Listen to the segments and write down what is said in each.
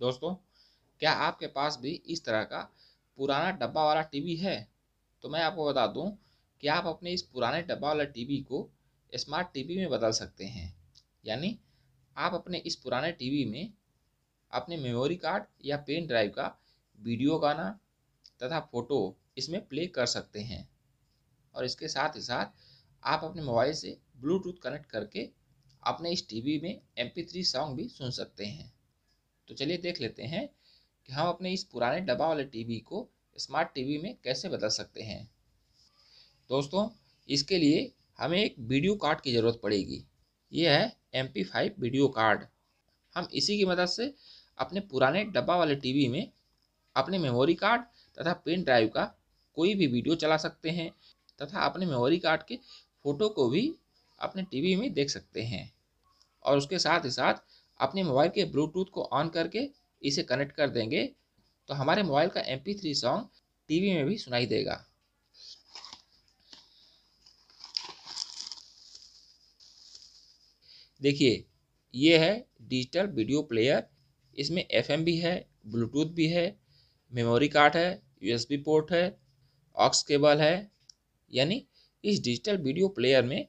दोस्तों क्या आपके पास भी इस तरह का पुराना डब्बा वाला टीवी है तो मैं आपको बता दूं कि आप अपने इस पुराने डब्बा वाला टीवी को स्मार्ट टीवी में बदल सकते हैं यानी आप अपने इस पुराने टीवी में अपने मेमोरी कार्ड या पेन ड्राइव का वीडियो गाना तथा फ़ोटो इसमें प्ले कर सकते हैं और इसके साथ ही साथ आप अपने मोबाइल से ब्लूटूथ कनेक्ट करके अपने इस टीवी में एम पी थ्री सॉन्ग भी सुन सकते हैं तो चलिए देख लेते हैं कि हम अपने इस पुराने डब्बा वाले टीवी को स्मार्ट टीवी में कैसे बदल सकते हैं दोस्तों इसके लिए हमें एक वीडियो कार्ड की ज़रूरत पड़ेगी ये है M P five video card हम इसी की मदद से अपने पुराने डब्बा वाले टीवी में अपने मेमोरी कार्ड तथा पेन ड्राइव का कोई भी वीडियो चला सकते हैं तथा अपने मेमोरी कार्ड के फ़ोटो को भी अपने टीवी में देख सकते हैं और उसके साथ ही साथ अपने मोबाइल के ब्लूटूथ को ऑन करके इसे कनेक्ट कर देंगे तो हमारे मोबाइल का एम थ्री सॉन्ग टीवी में भी सुनाई देगा देखिए ये है डिजिटल वीडियो प्लेयर इसमें एफएम भी है ब्लूटूथ भी है मेमोरी कार्ड है यूएसबी पोर्ट है ऑक्स केबल है यानी इस डिजिटल वीडियो प्लेयर में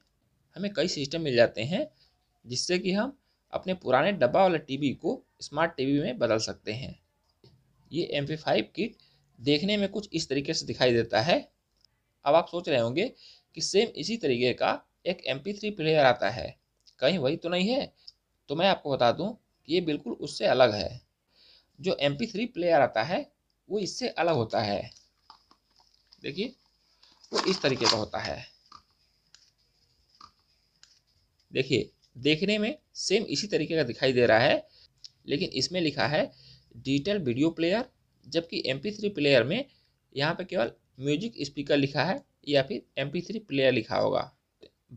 हमें कई सिस्टम मिल जाते हैं जिससे कि हम अपने पुराने डब्बा वाले टीवी को स्मार्ट टीवी में बदल सकते हैं ये एम पी फाइव किट देखने में कुछ इस तरीके से दिखाई देता है अब आप सोच रहे होंगे कि सेम इसी तरीके का एक एम पी थ्री प्लेयर आता है कहीं वही तो नहीं है तो मैं आपको बता दूं कि ये बिल्कुल उससे अलग है जो एम पी थ्री प्लेयर आता है वो इससे अलग होता है देखिए वो इस तरीके का होता है देखिए देखने में सेम इसी तरीके का दिखाई दे रहा है लेकिन इसमें लिखा है डिजिटल वीडियो प्लेयर जबकि एम थ्री प्लेयर में यहाँ पर केवल म्यूजिक स्पीकर लिखा है या फिर एम थ्री प्लेयर लिखा होगा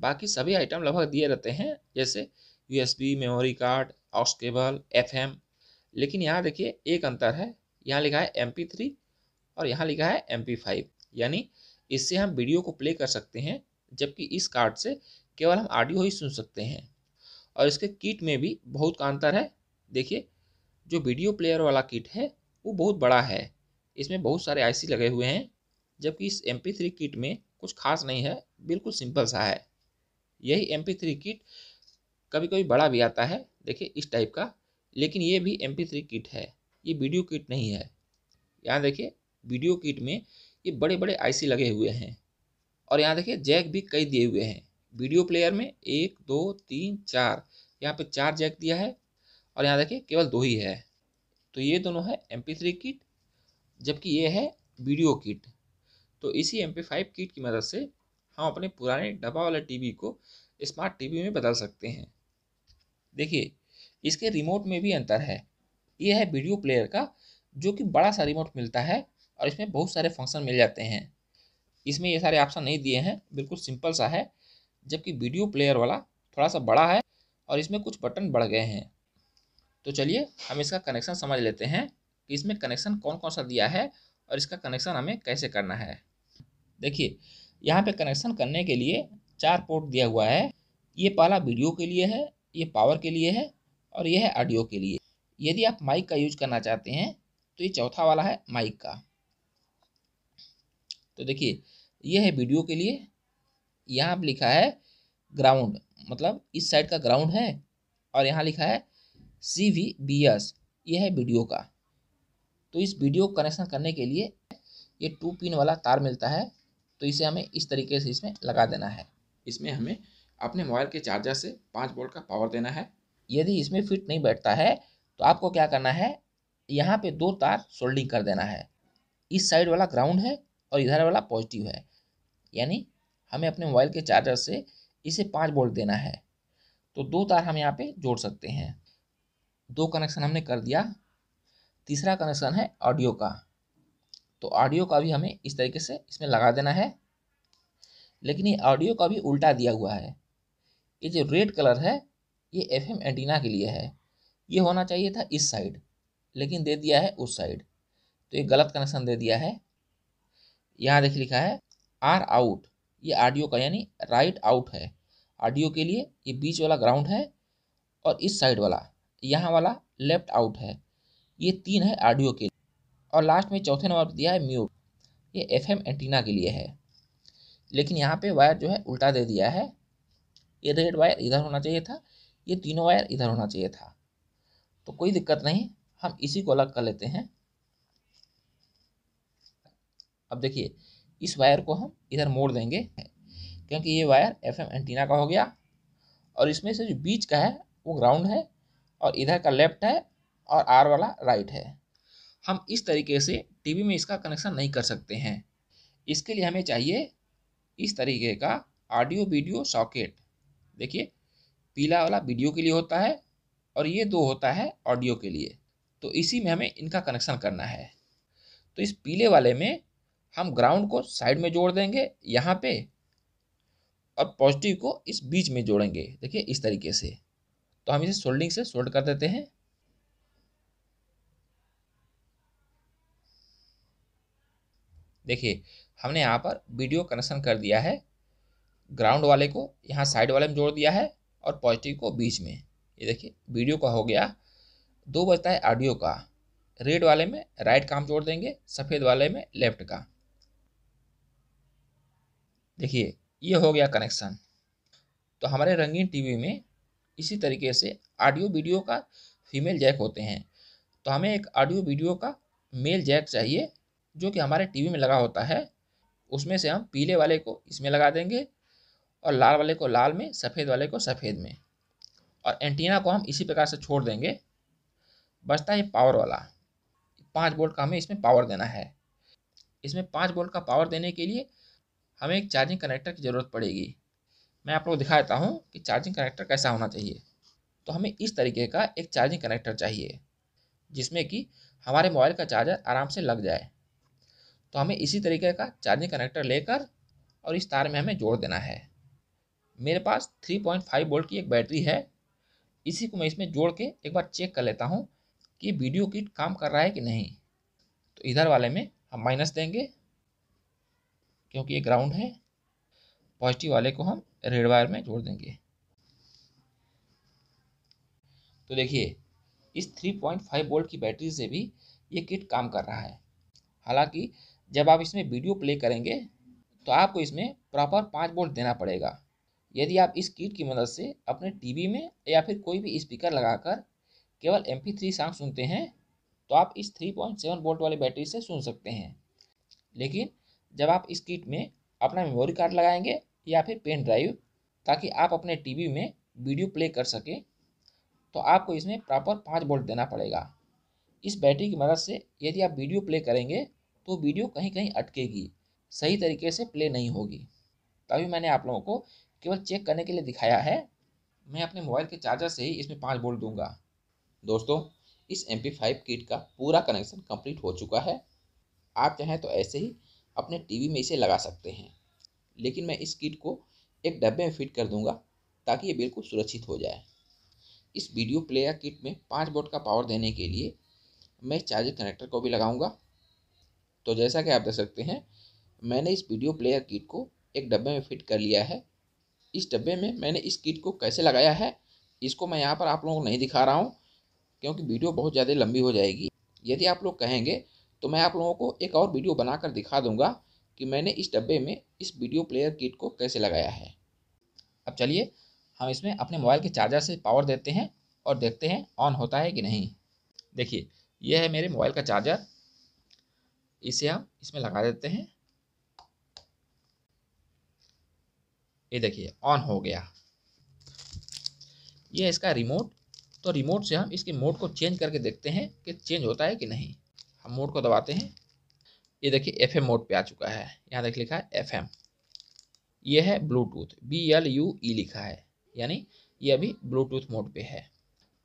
बाकी सभी आइटम लगभग दिए रहते हैं जैसे बी memory card aux cable FM लेकिन यहाँ देखिए एक अंतर है यहाँ लिखा है एम थ्री और यहाँ लिखा है एम फाइव यानी इससे हम वीडियो को प्ले कर सकते हैं जबकि इस कार्ड से केवल हम ऑडियो ही सुन सकते हैं और इसके किट में भी बहुत का अंतर है देखिए जो वीडियो प्लेयर वाला किट है वो बहुत बड़ा है इसमें बहुत सारे आईसी लगे हुए हैं जबकि इस एम थ्री किट में कुछ खास नहीं है बिल्कुल सिंपल सा है यही एम थ्री किट कभी कभी बड़ा भी आता है देखिए इस टाइप का लेकिन ये भी एम थ्री किट है ये वीडियो किट नहीं है यहाँ देखिए वीडियो किट में ये बड़े बड़े आईसी लगे हुए हैं और यहाँ देखिए जैक भी कई दिए हुए हैं वीडियो प्लेयर में एक दो तीन चार यहाँ पे चार जैक दिया है और यहाँ देखिए केवल दो ही है तो ये दोनों है एम थ्री किट जबकि ये है वीडियो किट तो इसी एम फाइव किट की मदद से हम अपने पुराने डब्बा वाले टी को स्मार्ट टी में बदल सकते हैं देखिए इसके रिमोट में भी अंतर है ये है वीडियो प्लेयर का जो कि बड़ा सा रिमोट मिलता है और इसमें बहुत सारे फंक्शन मिल जाते हैं इसमें ये सारे ऑप्शन नहीं दिए हैं बिल्कुल सिंपल सा है जबकि वीडियो प्लेयर वाला थोड़ा सा बड़ा है और इसमें कुछ बटन बढ़ गए हैं तो चलिए हम इसका कनेक्शन समझ लेते हैं कि इसमें कनेक्शन कौन कौन सा दिया है और इसका कनेक्शन हमें कैसे करना है देखिए यहाँ पे कनेक्शन करने के लिए चार पोर्ट दिया हुआ है ये पहला वीडियो के लिए है ये पावर के लिए है और यह है ऑडियो के लिए यदि आप माइक का यूज करना चाहते हैं तो ये चौथा वाला है माइक का तो देखिए यह है वीडियो के लिए यहाँ पर लिखा है ग्राउंड मतलब इस साइड का ग्राउंड है और यहाँ लिखा है सी वी बी एस ये है वीडियो का तो इस वीडियो को कनेक्शन करने के लिए ये टू पिन वाला तार मिलता है तो इसे हमें इस तरीके से इसमें लगा देना है इसमें हमें अपने मोबाइल के चार्जर से पाँच वोल्ट का पावर देना है यदि इसमें फिट नहीं बैठता है तो आपको क्या करना है यहाँ पे दो तार सोल्डिंग कर देना है इस साइड वाला ग्राउंड है और इधर वाला पॉजिटिव है यानी हमें अपने मोबाइल के चार्जर से इसे पाँच वोल्ट देना है तो दो तार हम यहाँ पे जोड़ सकते हैं दो कनेक्शन हमने कर दिया तीसरा कनेक्शन है ऑडियो का तो ऑडियो का भी हमें इस तरीके से इसमें लगा देना है लेकिन ये ऑडियो का भी उल्टा दिया हुआ है ये जो रेड कलर है ये एफ एम एंटीना के लिए है ये होना चाहिए था इस साइड लेकिन दे दिया है उस साइड तो ये गलत कनेक्शन दे दिया है यहाँ देख लिखा है आर आउट ये आडियो का यानी राइट आउट है आडियो के लिए ये बीच वाला ग्राउंड है और इस साइड वाला यहाँ वाला लेफ्ट आउट है ये तीन है ऑडियो के लिए और लास्ट में चौथे नंबर पर दिया है म्यूट ये एफ एंटीना के लिए है लेकिन यहाँ पे वायर जो है उल्टा दे दिया है ये रेड वायर इधर होना चाहिए था ये तीनों वायर इधर होना चाहिए था तो कोई दिक्कत नहीं हम इसी को अलग कर लेते हैं अब देखिए इस वायर को हम इधर मोड़ देंगे क्योंकि ये वायर एफ एंटीना का हो गया और इसमें से जो बीच का है वो ग्राउंड है और इधर का लेफ्ट है और आर वाला राइट है हम इस तरीके से टीवी में इसका कनेक्शन नहीं कर सकते हैं इसके लिए हमें चाहिए इस तरीके का ऑडियो वीडियो सॉकेट देखिए पीला वाला वीडियो के लिए होता है और ये दो होता है ऑडियो के लिए तो इसी में हमें इनका कनेक्शन करना है तो इस पीले वाले में हम ग्राउंड को साइड में जोड़ देंगे यहाँ पे और पॉजिटिव को इस बीच में जोड़ेंगे देखिए इस तरीके से तो हम इसे सोल्डिंग से सोल्ड कर देते हैं देखिए हमने यहाँ पर वीडियो कनेक्शन कर दिया है ग्राउंड वाले को यहाँ साइड वाले में जोड़ दिया है और पॉजिटिव को बीच में ये देखिए वीडियो का हो गया दो बजता है ऑडियो का रेड वाले में राइट काम जोड़ देंगे सफ़ेद वाले में लेफ्ट का देखिए ये हो गया कनेक्शन तो हमारे रंगीन टीवी में इसी तरीके से ऑडियो वीडियो का फीमेल जैक होते हैं तो हमें एक ऑडियो वीडियो का मेल जैक चाहिए जो कि हमारे टीवी में लगा होता है उसमें से हम पीले वाले को इसमें लगा देंगे और लाल वाले को लाल में सफ़ेद वाले को सफ़ेद में और एंटीना को हम इसी प्रकार से छोड़ देंगे बचता है पावर वाला पाँच बोल्ट का हमें इसमें पावर देना है इसमें पाँच बोल्ट का पावर देने के लिए हमें एक चार्जिंग कनेक्टर की ज़रूरत पड़ेगी मैं आप लोग दिखा देता हूँ कि चार्जिंग कनेक्टर कैसा होना चाहिए तो हमें इस तरीके का एक चार्जिंग कनेक्टर चाहिए जिसमें कि हमारे मोबाइल का चार्जर आराम से लग जाए तो हमें इसी तरीके का चार्जिंग कनेक्टर लेकर और इस तार में हमें जोड़ देना है मेरे पास 3.5 वोल्ट की एक बैटरी है इसी को मैं इसमें जोड़ के एक बार चेक कर लेता हूँ कि वीडियो किट काम कर रहा है कि नहीं तो इधर वाले में हम माइनस देंगे क्योंकि ये ग्राउंड है पॉजिटिव वाले को हम रेड वायर में जोड़ देंगे तो देखिए इस 3.5 वोल्ट की बैटरी से भी ये किट काम कर रहा है हालांकि जब आप इसमें वीडियो प्ले करेंगे तो आपको इसमें प्रॉपर पाँच बोल्ट देना पड़ेगा यदि आप इस किट की मदद से अपने टीवी में या फिर कोई भी स्पीकर लगाकर केवल एम पी सॉन्ग सुनते हैं तो आप इस 3.7 वोल्ट वाली बैटरी से सुन सकते हैं लेकिन जब आप इस किट में अपना मेमोरी कार्ड लगाएंगे या फिर पेन ड्राइव ताकि आप अपने टीवी में वीडियो प्ले कर सकें तो आपको इसमें प्रॉपर पाँच वोल्ट देना पड़ेगा इस बैटरी की मदद से यदि आप वीडियो प्ले करेंगे तो वीडियो कहीं कहीं अटकेगी सही तरीके से प्ले नहीं होगी तभी मैंने आप लोगों को केवल चेक करने के लिए दिखाया है मैं अपने मोबाइल के चार्जर से ही इसमें पाँच बोल्ट दूंगा दोस्तों इस एम पी फाइव किट का पूरा कनेक्शन कंप्लीट हो चुका है आप चाहें तो ऐसे ही अपने टीवी में इसे लगा सकते हैं लेकिन मैं इस किट को एक डब्बे में फिट कर दूंगा ताकि ये बिल्कुल सुरक्षित हो जाए इस वीडियो प्लेयर किट में पाँच बोट का पावर देने के लिए मैं चार्जर कनेक्टर को भी लगाऊंगा तो जैसा कि आप देख सकते हैं मैंने इस वीडियो प्लेयर किट को एक डब्बे में फिट कर लिया है इस डब्बे में मैंने इस किट को कैसे लगाया है इसको मैं यहाँ पर आप लोगों को नहीं दिखा रहा हूँ क्योंकि वीडियो बहुत ज़्यादा लंबी हो जाएगी यदि आप लोग कहेंगे तो मैं आप लोगों को एक और वीडियो बनाकर दिखा दूंगा कि मैंने इस डब्बे में इस वीडियो प्लेयर किट को कैसे लगाया है अब चलिए हम इसमें अपने मोबाइल के चार्जर से पावर देते हैं और देखते हैं ऑन होता है कि नहीं देखिए यह है मेरे मोबाइल का चार्जर इसे हम इसमें लगा देते हैं ये देखिए ऑन हो गया यह इसका रिमोट तो रिमोट से हम इसके मोड को चेंज करके देखते हैं कि चेंज होता है कि नहीं हम मोड को दबाते हैं ये देखिए एफ एम मोड पे आ चुका है यहाँ देख लिखा है एफ एम ये है Bluetooth B L U E लिखा है यानी ये अभी ब्लूटूथ मोड पे है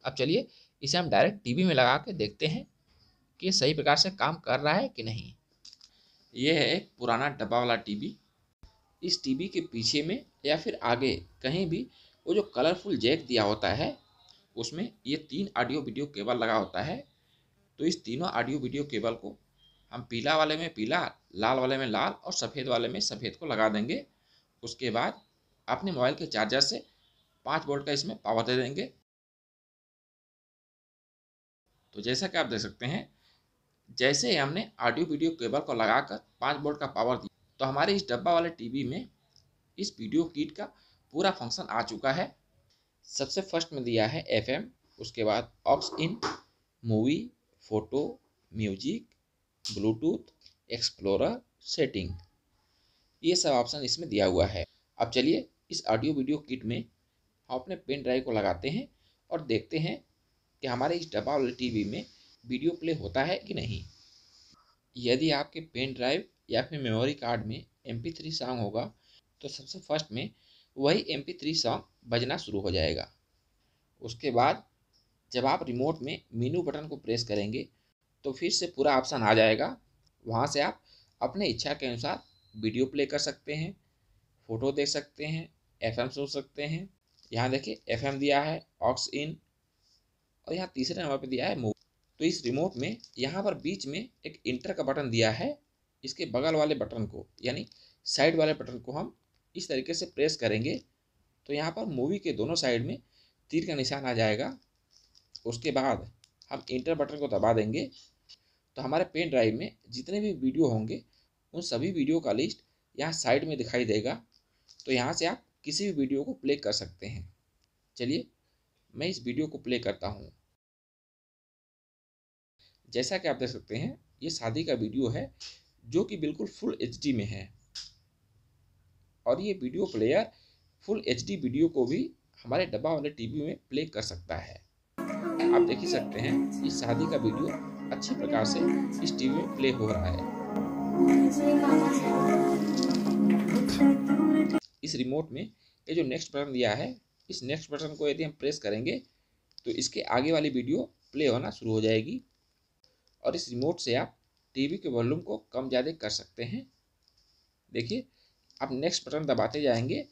अब चलिए इसे हम डायरेक्ट टीवी में लगा के देखते हैं कि सही प्रकार से काम कर रहा है कि नहीं ये है एक पुराना डब्बा वाला टीवी इस टीवी के पीछे में या फिर आगे कहीं भी वो जो कलरफुल जैक दिया होता है उसमें ये तीन ऑडियो वीडियो केबल लगा होता है तो इस तीनों ऑडियो वीडियो केबल को हम पीला वाले में पीला लाल वाले में लाल और सफ़ेद वाले में सफ़ेद को लगा देंगे उसके बाद अपने मोबाइल के चार्जर से पाँच वोल्ट का इसमें पावर दे देंगे तो जैसा कि आप देख सकते हैं जैसे ही हमने ऑडियो वीडियो केबल को लगाकर पाँच वोल्ट का पावर दिया तो हमारे इस डब्बा वाले टीवी में इस वीडियो किट का पूरा फंक्शन आ चुका है सबसे फर्स्ट में दिया है एफएम उसके बाद aux in movie photo music Bluetooth explore setting ये सब ऑप्शन इसमें दिया हुआ है अब चलिए इस ऑडियो वीडियो किट में हम अपने पेन ड्राइव को लगाते हैं और देखते हैं कि हमारे इस डब्बा वाले टीवी में वीडियो प्ले होता है कि नहीं यदि आपके पेन ड्राइव या फिर मेमोरी कार्ड में एम पी सॉन्ग होगा तो सबसे फर्स्ट में वही एम पी सॉन्ग बजना शुरू हो जाएगा उसके बाद जब आप रिमोट में मीनू बटन को प्रेस करेंगे तो फिर से पूरा ऑप्शन आ जाएगा वहाँ से आप अपने इच्छा के अनुसार वीडियो प्ले कर सकते हैं फ़ोटो देख सकते हैं एफ सुन सकते हैं यहाँ देखिए एफ दिया है ऑक्स इन और यहाँ तीसरे नंबर पर दिया है मूव तो इस रिमोट में यहाँ पर बीच में एक इंटर का बटन दिया है इसके बगल वाले बटन को यानी साइड वाले बटन को हम इस तरीके से प्रेस करेंगे तो यहाँ पर मूवी के दोनों साइड में तीर का निशान आ जाएगा उसके बाद हम इंटर बटन को दबा देंगे तो हमारे पेन ड्राइव में जितने भी वीडियो होंगे उन सभी वीडियो का लिस्ट यहाँ साइड में दिखाई देगा तो यहाँ से आप किसी भी वीडियो को प्ले कर सकते हैं चलिए मैं इस वीडियो को प्ले करता हूँ जैसा कि आप देख सकते हैं ये शादी का वीडियो है जो कि बिल्कुल फुल एच में है और ये video player full H video को भी हमारे डब्बा वाले टीवी में प्ले कर सकता है आप देख ही सकते हैं इस शादी का वीडियो अच्छे प्रकार से इस टीवी में प्ले हो रहा है इस रिमोट में ये जो नेक्स्ट बटन दिया है इस नेक्स्ट बटन को यदि हम प्रेस करेंगे तो इसके आगे वाली वीडियो प्ले होना शुरू हो जाएगी और इस रिमोट से आप टीवी के वॉल्यूम को कम ज़्यादा कर सकते हैं देखिए आप नेक्स्ट बटन दबाते जाएंगे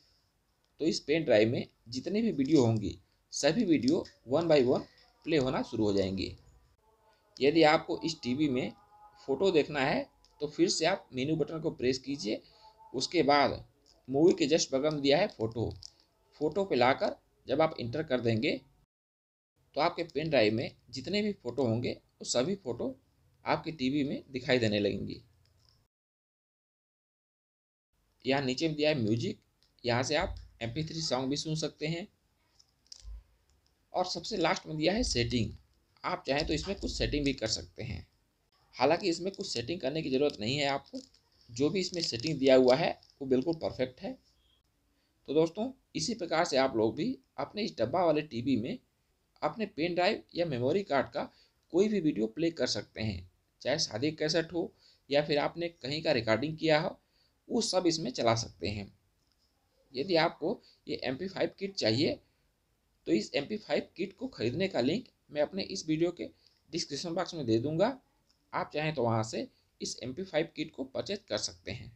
तो इस पेन ड्राइव में जितने भी वीडियो होंगी सभी video one by one play होना शुरू हो जाएंगी यदि आपको इस टीवी में फ़ोटो देखना है तो फिर से आप मेन्यू बटन को प्रेस कीजिए उसके बाद मूवी के जस्ट बगल में दिया है फ़ोटो फ़ोटो पे लाकर जब आप इंटर कर देंगे तो आपके पेन ड्राइव में जितने भी फ़ोटो होंगे वो सभी फ़ोटो आपके टीवी में दिखाई देने लगेंगी यहाँ नीचे में दिया है म्यूजिक यहाँ से आप एम थ्री सॉन्ग भी सुन सकते हैं और सबसे लास्ट में दिया है सेटिंग आप चाहें तो इसमें कुछ सेटिंग भी कर सकते हैं हालांकि इसमें कुछ सेटिंग करने की ज़रूरत नहीं है आपको जो भी इसमें सेटिंग दिया हुआ है वो बिल्कुल परफेक्ट है तो दोस्तों इसी प्रकार से आप लोग भी अपने इस डब्बा वाले टी में अपने पेन ड्राइव या मेमोरी कार्ड का कोई भी वीडियो प्ले कर सकते हैं चाहे शादी कैसेट हो या फिर आपने कहीं का रिकॉर्डिंग किया हो वो सब इसमें चला सकते हैं यदि आपको ये एम पी फाइव किट चाहिए तो इस एम किट को खरीदने का लिंक मैं अपने इस वीडियो के डिस्क्रिप्शन बॉक्स में दे दूंगा आप चाहें तो वहाँ से इस एम किट को परचेज कर सकते हैं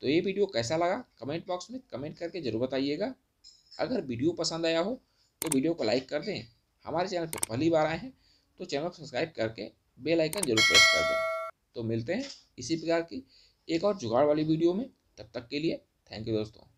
तो ये वीडियो कैसा लगा कमेंट बॉक्स में कमेंट करके ज़रूर बताइएगा अगर वीडियो पसंद आया हो तो वीडियो को लाइक कर दें हमारे चैनल पर पहली बार आए हैं तो चैनल को सब्सक्राइब करके बेल आइकन जरूर प्रेस कर दें तो मिलते हैं इसी प्रकार की एक और जुगाड़ वाली वीडियो में तब तक के लिए थैंक यू दोस्तों